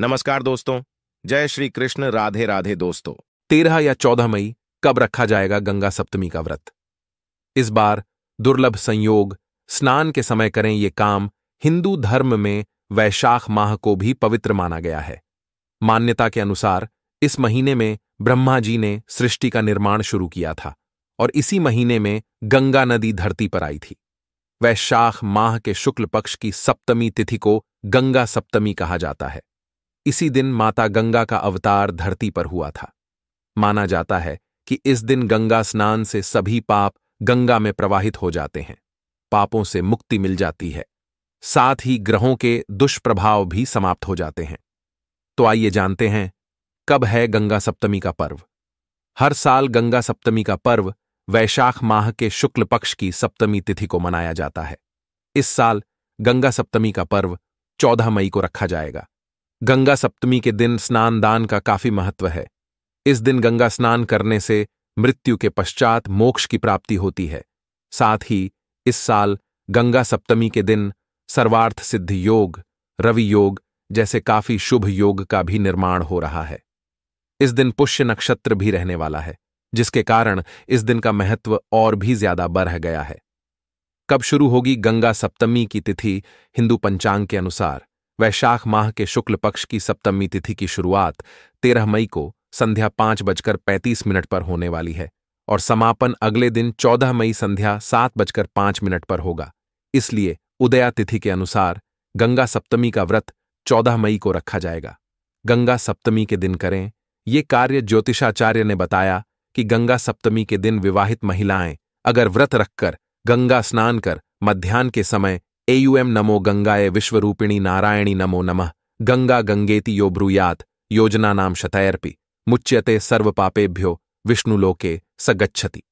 नमस्कार दोस्तों जय श्री कृष्ण राधे राधे दोस्तों तेरह या चौदह मई कब रखा जाएगा गंगा सप्तमी का व्रत इस बार दुर्लभ संयोग स्नान के समय करें ये काम हिंदू धर्म में वैशाख माह को भी पवित्र माना गया है मान्यता के अनुसार इस महीने में ब्रह्मा जी ने सृष्टि का निर्माण शुरू किया था और इसी महीने में गंगा नदी धरती पर आई थी वैशाख माह के शुक्ल पक्ष की सप्तमी तिथि को गंगा सप्तमी कहा जाता है इसी दिन माता गंगा का अवतार धरती पर हुआ था माना जाता है कि इस दिन गंगा स्नान से सभी पाप गंगा में प्रवाहित हो जाते हैं पापों से मुक्ति मिल जाती है साथ ही ग्रहों के दुष्प्रभाव भी समाप्त हो जाते हैं तो आइए जानते हैं कब है गंगा सप्तमी का पर्व हर साल गंगा सप्तमी का पर्व वैशाख माह के शुक्ल पक्ष की सप्तमी तिथि को मनाया जाता है इस साल गंगा सप्तमी का पर्व 14 मई को रखा जाएगा गंगा सप्तमी के दिन स्नान दान का काफी महत्व है इस दिन गंगा स्नान करने से मृत्यु के पश्चात मोक्ष की प्राप्ति होती है साथ ही इस साल गंगा सप्तमी के दिन सर्वार्थ सिद्ध योग रवि योग जैसे काफी शुभ योग का भी निर्माण हो रहा है इस दिन पुष्य नक्षत्र भी रहने वाला है जिसके कारण इस दिन का महत्व और भी ज्यादा बढ़ गया है कब शुरू होगी गंगा सप्तमी की तिथि हिंदू पंचांग के अनुसार वैशाख माह के शुक्ल पक्ष की सप्तमी तिथि की शुरुआत तेरह मई को संध्या पांच बजकर पैंतीस मिनट पर होने वाली है और समापन अगले दिन चौदह मई संध्या सात बजकर पांच मिनट पर होगा इसलिए उदया तिथि के अनुसार गंगा सप्तमी का व्रत चौदह मई को रखा जाएगा गंगा सप्तमी के दिन करें ये कार्य ज्योतिषाचार्य ने बताया कि गंगा सप्तमी के दिन विवाहित महिलाएं अगर व्रत रखकर गंगा स्नान कर मध्यान्ह के समय एयूएम नमो गंगाए विश्वरूपिणी नारायणी नमो नमः गंगा गंगेति यो ब्रूयात योजना नाम शतैर्पी मुच्यते सर्व पापेभ्यो विष्णुलोके स गच्छति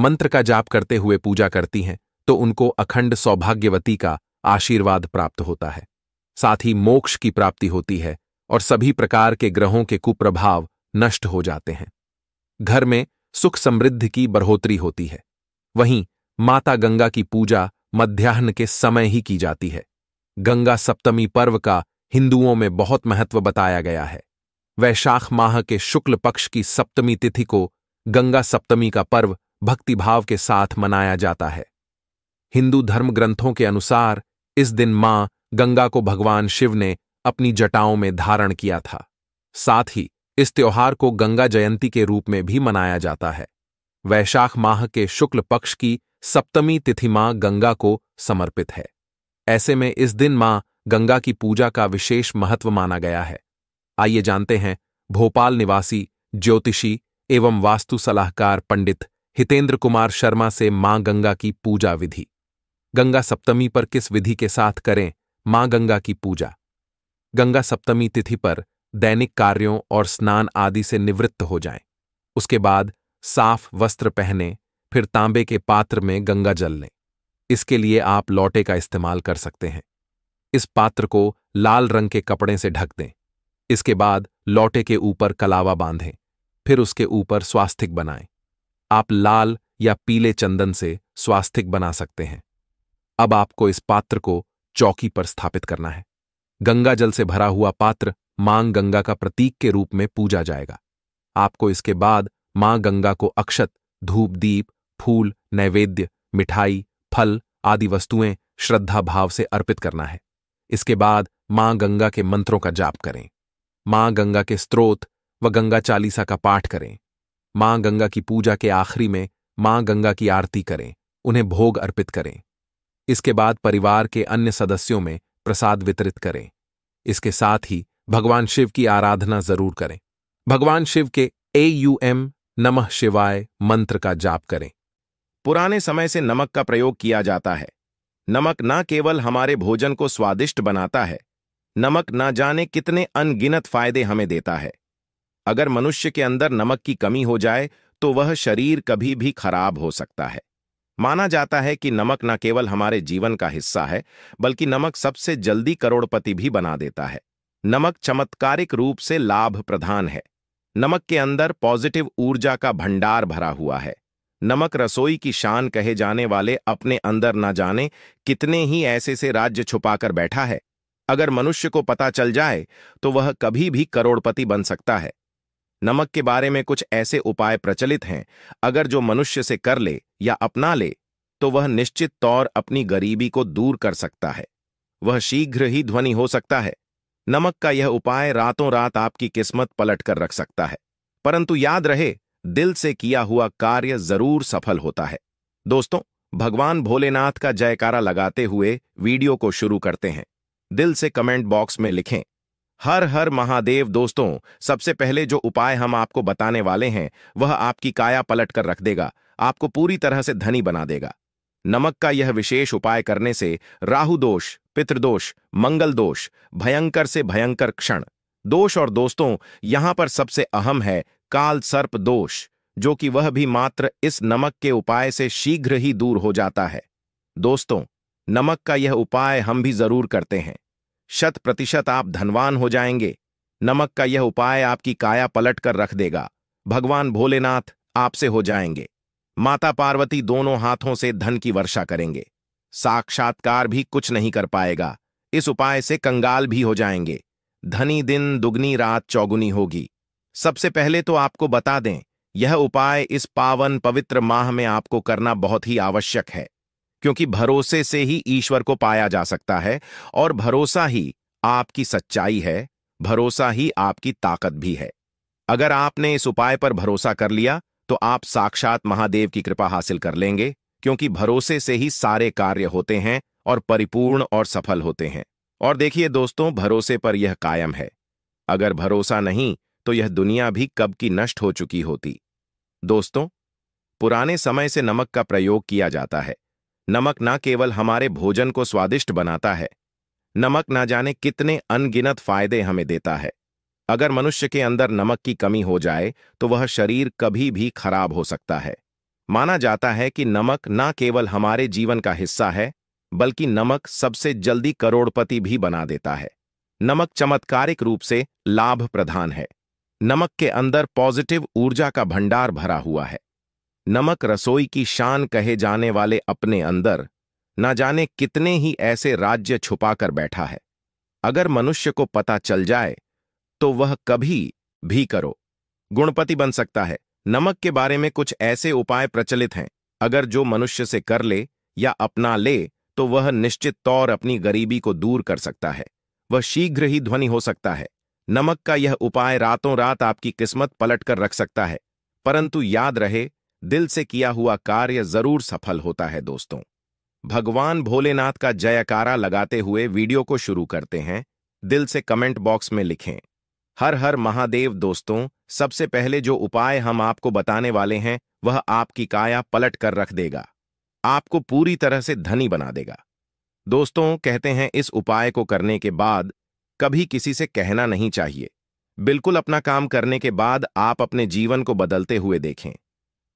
मंत्र का जाप करते हुए पूजा करती हैं तो उनको अखंड सौभाग्यवती का आशीर्वाद प्राप्त होता है साथ ही मोक्ष की प्राप्ति होती है और सभी प्रकार के ग्रहों के कुप्रभाव नष्ट हो जाते हैं घर में सुख समृद्धि की बढ़ोतरी होती है वहीं माता गंगा की पूजा मध्याह्न के समय ही की जाती है गंगा सप्तमी पर्व का हिंदुओं में बहुत महत्व बताया गया है वैशाख माह के शुक्ल पक्ष की सप्तमी तिथि को गंगा सप्तमी का पर्व भक्तिभाव के साथ मनाया जाता है हिंदू धर्म ग्रंथों के अनुसार इस दिन मां गंगा को भगवान शिव ने अपनी जटाओं में धारण किया था साथ ही इस त्योहार को गंगा जयंती के रूप में भी मनाया जाता है वैशाख माह के शुक्ल पक्ष की सप्तमी तिथि मां गंगा को समर्पित है ऐसे में इस दिन मां गंगा की पूजा का विशेष महत्व माना गया है आइए जानते हैं भोपाल निवासी ज्योतिषी एवं वास्तु सलाहकार पंडित हितेंद्र कुमार शर्मा से मां गंगा की पूजा विधि गंगा सप्तमी पर किस विधि के साथ करें मां गंगा की पूजा गंगा सप्तमी तिथि पर दैनिक कार्यों और स्नान आदि से निवृत्त हो जाएं। उसके बाद साफ वस्त्र पहने फिर तांबे के पात्र में गंगा जल लें इसके लिए आप लौटे का इस्तेमाल कर सकते हैं इस पात्र को लाल रंग के कपड़े से ढक दें इसके बाद लौटे के ऊपर कलावा बांधें फिर उसके ऊपर स्वास्थिक बनाएं आप लाल या पीले चंदन से स्वास्थिक बना सकते हैं अब आपको इस पात्र को चौकी पर स्थापित करना है गंगा जल से भरा हुआ पात्र मां गंगा का प्रतीक के रूप में पूजा जाएगा आपको इसके बाद मां गंगा को अक्षत धूप दीप फूल नैवेद्य मिठाई फल आदि वस्तुएं श्रद्धा भाव से अर्पित करना है इसके बाद मां गंगा के मंत्रों का जाप करें मां गंगा के स्त्रोत व गंगा चालीसा का पाठ करें मां गंगा की पूजा के आखिरी में मां गंगा की आरती करें उन्हें भोग अर्पित करें इसके बाद परिवार के अन्य सदस्यों में प्रसाद वितरित करें इसके साथ ही भगवान शिव की आराधना जरूर करें भगवान शिव के ए यू एम नमः शिवाय मंत्र का जाप करें पुराने समय से नमक का प्रयोग किया जाता है नमक न केवल हमारे भोजन को स्वादिष्ट बनाता है नमक न जाने कितने अनगिनत फायदे हमें देता है अगर मनुष्य के अंदर नमक की कमी हो जाए तो वह शरीर कभी भी खराब हो सकता है माना जाता है कि नमक न केवल हमारे जीवन का हिस्सा है बल्कि नमक सबसे जल्दी करोड़पति भी बना देता है नमक चमत्कारिक रूप से लाभ प्रधान है नमक के अंदर पॉजिटिव ऊर्जा का भंडार भरा हुआ है नमक रसोई की शान कहे जाने वाले अपने अंदर न जाने कितने ही ऐसे से राज्य छुपाकर बैठा है अगर मनुष्य को पता चल जाए तो वह कभी भी करोड़पति बन सकता है नमक के बारे में कुछ ऐसे उपाय प्रचलित हैं अगर जो मनुष्य से कर ले या अपना ले तो वह निश्चित तौर अपनी गरीबी को दूर कर सकता है वह शीघ्र ही ध्वनि हो सकता है नमक का यह उपाय रातों रात आपकी किस्मत पलट कर रख सकता है परंतु याद रहे दिल से किया हुआ कार्य जरूर सफल होता है दोस्तों भगवान भोलेनाथ का जयकारा लगाते हुए वीडियो को शुरू करते हैं दिल से कमेंट बॉक्स में लिखें हर हर महादेव दोस्तों सबसे पहले जो उपाय हम आपको बताने वाले हैं वह आपकी काया पलट कर रख देगा आपको पूरी तरह से धनी बना देगा नमक का यह विशेष उपाय करने से राहु दोष पितृदोष मंगल दोष भयंकर से भयंकर क्षण दोष और दोस्तों यहां पर सबसे अहम है काल सर्प दोष जो कि वह भी मात्र इस नमक के उपाय से शीघ्र ही दूर हो जाता है दोस्तों नमक का यह उपाय हम भी जरूर करते हैं शत प्रतिशत आप धनवान हो जाएंगे नमक का यह उपाय आपकी काया पलट कर रख देगा भगवान भोलेनाथ आपसे हो जाएंगे माता पार्वती दोनों हाथों से धन की वर्षा करेंगे साक्षात्कार भी कुछ नहीं कर पाएगा इस उपाय से कंगाल भी हो जाएंगे धनी दिन दुगनी रात चौगुनी होगी सबसे पहले तो आपको बता दें यह उपाय इस पावन पवित्र माह में आपको करना बहुत ही आवश्यक है क्योंकि भरोसे से ही ईश्वर को पाया जा सकता है और भरोसा ही आपकी सच्चाई है भरोसा ही आपकी ताकत भी है अगर आपने इस उपाय पर भरोसा कर लिया तो आप साक्षात महादेव की कृपा हासिल कर लेंगे क्योंकि भरोसे से ही सारे कार्य होते हैं और परिपूर्ण और सफल होते हैं और देखिए दोस्तों भरोसे पर यह कायम है अगर भरोसा नहीं तो यह दुनिया भी कब की नष्ट हो चुकी होती दोस्तों पुराने समय से नमक का प्रयोग किया जाता है नमक ना केवल हमारे भोजन को स्वादिष्ट बनाता है नमक ना जाने कितने अनगिनत फायदे हमें देता है अगर मनुष्य के अंदर नमक की कमी हो जाए तो वह शरीर कभी भी खराब हो सकता है माना जाता है कि नमक ना केवल हमारे जीवन का हिस्सा है बल्कि नमक सबसे जल्दी करोड़पति भी बना देता है नमक चमत्कारिक रूप से लाभ प्रधान है नमक के अंदर पॉजिटिव ऊर्जा का भंडार भरा हुआ है नमक रसोई की शान कहे जाने वाले अपने अंदर न जाने कितने ही ऐसे राज्य छुपाकर बैठा है अगर मनुष्य को पता चल जाए तो वह कभी भी करो गुणपति बन सकता है नमक के बारे में कुछ ऐसे उपाय प्रचलित हैं अगर जो मनुष्य से कर ले या अपना ले तो वह निश्चित तौर अपनी गरीबी को दूर कर सकता है वह शीघ्र ही ध्वनि हो सकता है नमक का यह उपाय रातों रात आपकी किस्मत पलट कर रख सकता है परंतु याद रहे दिल से किया हुआ कार्य जरूर सफल होता है दोस्तों भगवान भोलेनाथ का जयकारा लगाते हुए वीडियो को शुरू करते हैं दिल से कमेंट बॉक्स में लिखें हर हर महादेव दोस्तों सबसे पहले जो उपाय हम आपको बताने वाले हैं वह आपकी काया पलट कर रख देगा आपको पूरी तरह से धनी बना देगा दोस्तों कहते हैं इस उपाय को करने के बाद कभी किसी से कहना नहीं चाहिए बिल्कुल अपना काम करने के बाद आप अपने जीवन को बदलते हुए देखें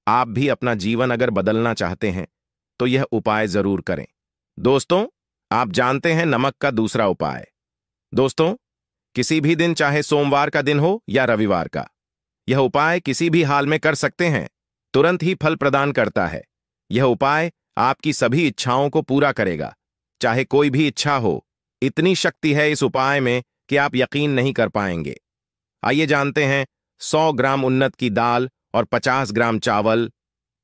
आप भी अपना जीवन अगर बदलना चाहते हैं तो यह उपाय जरूर करें दोस्तों आप जानते हैं नमक का दूसरा उपाय दोस्तों किसी भी दिन चाहे सोमवार का दिन हो या रविवार का यह उपाय किसी भी हाल में कर सकते हैं तुरंत ही फल प्रदान करता है यह उपाय आपकी सभी इच्छाओं को पूरा करेगा चाहे कोई भी इच्छा हो इतनी शक्ति है इस उपाय में कि आप यकीन नहीं कर पाएंगे आइए जानते हैं 100 ग्राम उन्नत की दाल और 50 ग्राम चावल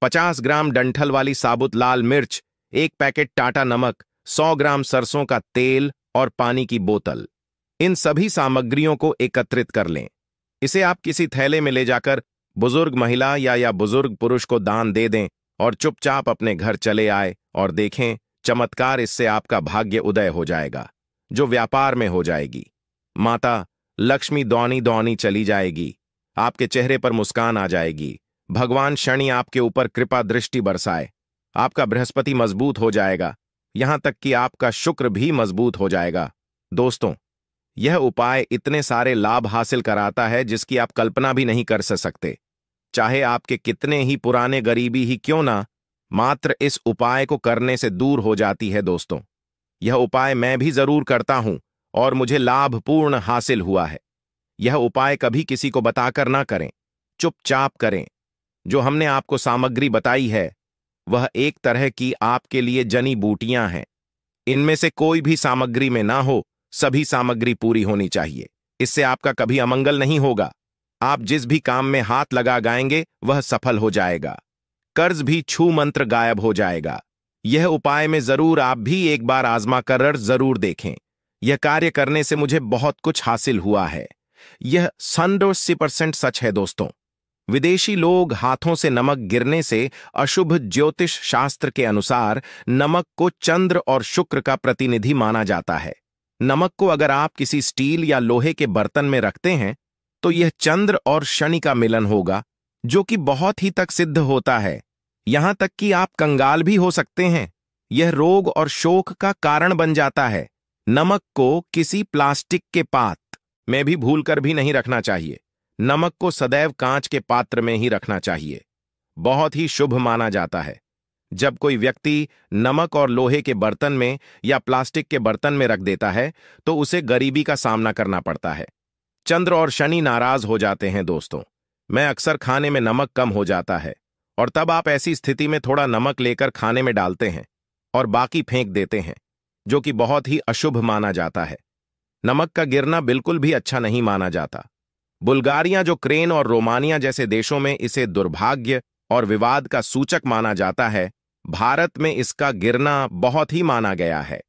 50 ग्राम डंठल वाली साबुत लाल मिर्च एक पैकेट टाटा नमक 100 ग्राम सरसों का तेल और पानी की बोतल इन सभी सामग्रियों को एकत्रित कर लें इसे आप किसी थैले में ले जाकर बुजुर्ग महिला या या बुजुर्ग पुरुष को दान दे दें और चुपचाप अपने घर चले आए और देखें चमत्कार इससे आपका भाग्य उदय हो जाएगा जो व्यापार में हो जाएगी माता लक्ष्मी दौनी दौनी चली जाएगी आपके चेहरे पर मुस्कान आ जाएगी भगवान शनि आपके ऊपर कृपा दृष्टि बरसाए आपका बृहस्पति मजबूत हो जाएगा यहां तक कि आपका शुक्र भी मजबूत हो जाएगा दोस्तों यह उपाय इतने सारे लाभ हासिल कराता है जिसकी आप कल्पना भी नहीं कर सकते चाहे आपके कितने ही पुराने गरीबी ही क्यों ना मात्र इस उपाय को करने से दूर हो जाती है दोस्तों यह उपाय मैं भी जरूर करता हूं और मुझे लाभपूर्ण हासिल हुआ है यह उपाय कभी किसी को बताकर ना करें चुपचाप करें जो हमने आपको सामग्री बताई है वह एक तरह की आपके लिए जनी बूटियां हैं इनमें से कोई भी सामग्री में ना हो सभी सामग्री पूरी होनी चाहिए इससे आपका कभी अमंगल नहीं होगा आप जिस भी काम में हाथ लगा गाएंगे वह सफल हो जाएगा कर्ज भी छू मंत्र गायब हो जाएगा यह उपाय में जरूर आप भी एक बार आजमा कर जरूर देखें यह कार्य करने से मुझे बहुत कुछ हासिल हुआ है यह सनडोसी परसेंट सच है दोस्तों विदेशी लोग हाथों से नमक गिरने से अशुभ ज्योतिष शास्त्र के अनुसार नमक को चंद्र और शुक्र का प्रतिनिधि माना जाता है नमक को अगर आप किसी स्टील या लोहे के बर्तन में रखते हैं तो यह चंद्र और शनि का मिलन होगा जो कि बहुत ही तक सिद्ध होता है यहां तक कि आप कंगाल भी हो सकते हैं यह रोग और शोक का कारण बन जाता है नमक को किसी प्लास्टिक के पात में भी भूलकर भी नहीं रखना चाहिए नमक को सदैव कांच के पात्र में ही रखना चाहिए बहुत ही शुभ माना जाता है जब कोई व्यक्ति नमक और लोहे के बर्तन में या प्लास्टिक के बर्तन में रख देता है तो उसे गरीबी का सामना करना पड़ता है चंद्र और शनि नाराज हो जाते हैं दोस्तों मैं अक्सर खाने में नमक कम हो जाता है और तब आप ऐसी स्थिति में थोड़ा नमक लेकर खाने में डालते हैं और बाकी फेंक देते हैं जो कि बहुत ही अशुभ माना जाता है नमक का गिरना बिल्कुल भी अच्छा नहीं माना जाता बुल्गारिया जो क्रेन और रोमानिया जैसे देशों में इसे दुर्भाग्य और विवाद का सूचक माना जाता है भारत में इसका गिरना बहुत ही माना गया है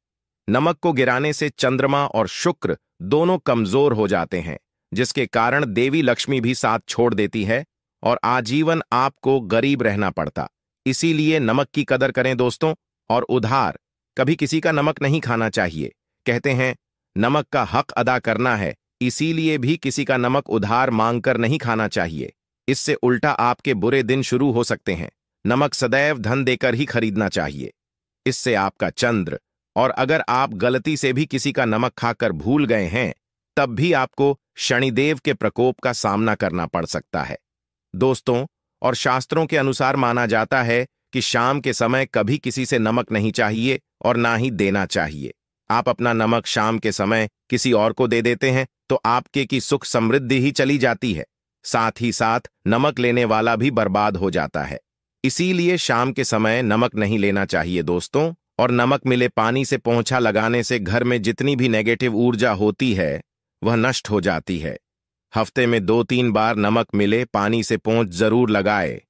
नमक को गिराने से चंद्रमा और शुक्र दोनों कमजोर हो जाते हैं जिसके कारण देवी लक्ष्मी भी साथ छोड़ देती है और आजीवन आपको गरीब रहना पड़ता इसीलिए नमक की कदर करें दोस्तों और उधार कभी किसी का नमक नहीं खाना चाहिए कहते हैं नमक का हक अदा करना है इसीलिए भी किसी का नमक उधार मांगकर नहीं खाना चाहिए इससे उल्टा आपके बुरे दिन शुरू हो सकते हैं नमक सदैव धन देकर ही खरीदना चाहिए इससे आपका चंद्र और अगर आप गलती से भी किसी का नमक खाकर भूल गए हैं तब भी आपको शनिदेव के प्रकोप का सामना करना पड़ सकता है दोस्तों और शास्त्रों के अनुसार माना जाता है कि शाम के समय कभी किसी से नमक नहीं चाहिए और ना ही देना चाहिए आप अपना नमक शाम के समय किसी और को दे देते हैं तो आपके की सुख समृद्धि ही चली जाती है साथ ही साथ नमक लेने वाला भी बर्बाद हो जाता है इसीलिए शाम के समय नमक नहीं लेना चाहिए दोस्तों और नमक मिले पानी से पोंछा लगाने से घर में जितनी भी नेगेटिव ऊर्जा होती है वह नष्ट हो जाती है हफ्ते में दो तीन बार नमक मिले पानी से पोंछ जरूर लगाए